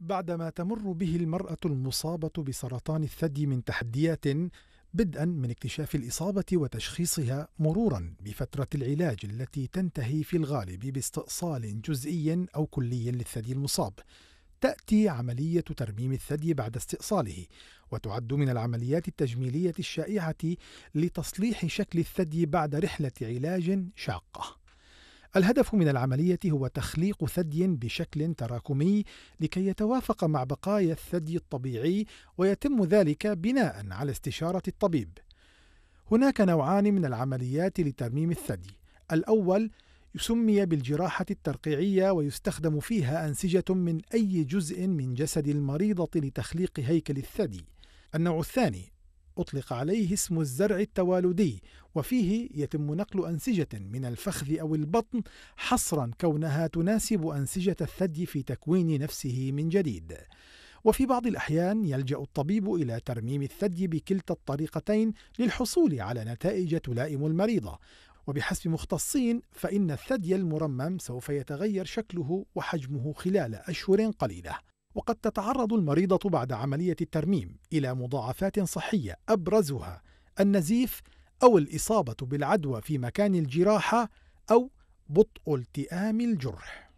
بعدما تمر به المرأة المصابة بسرطان الثدي من تحديات بدءا من اكتشاف الإصابة وتشخيصها مرورا بفترة العلاج التي تنتهي في الغالب باستئصال جزئي أو كلي للثدي المصاب تأتي عملية ترميم الثدي بعد استئصاله وتعد من العمليات التجميلية الشائعة لتصليح شكل الثدي بعد رحلة علاج شاقة الهدف من العملية هو تخليق ثدي بشكل تراكمي لكي يتوافق مع بقايا الثدي الطبيعي ويتم ذلك بناء على استشارة الطبيب. هناك نوعان من العمليات لترميم الثدي، الأول يسمي بالجراحة الترقيعية ويستخدم فيها أنسجة من أي جزء من جسد المريضة لتخليق هيكل الثدي. النوع الثاني أطلق عليه اسم الزرع التوالدي وفيه يتم نقل أنسجة من الفخذ أو البطن حصرا كونها تناسب أنسجة الثدي في تكوين نفسه من جديد وفي بعض الأحيان يلجأ الطبيب إلى ترميم الثدي بكلتا الطريقتين للحصول على نتائج تلائم المريضة وبحسب مختصين فإن الثدي المرمم سوف يتغير شكله وحجمه خلال أشهر قليلة وقد تتعرض المريضة بعد عملية الترميم إلى مضاعفات صحية أبرزها النزيف أو الإصابة بالعدوى في مكان الجراحة أو بطء التئام الجرح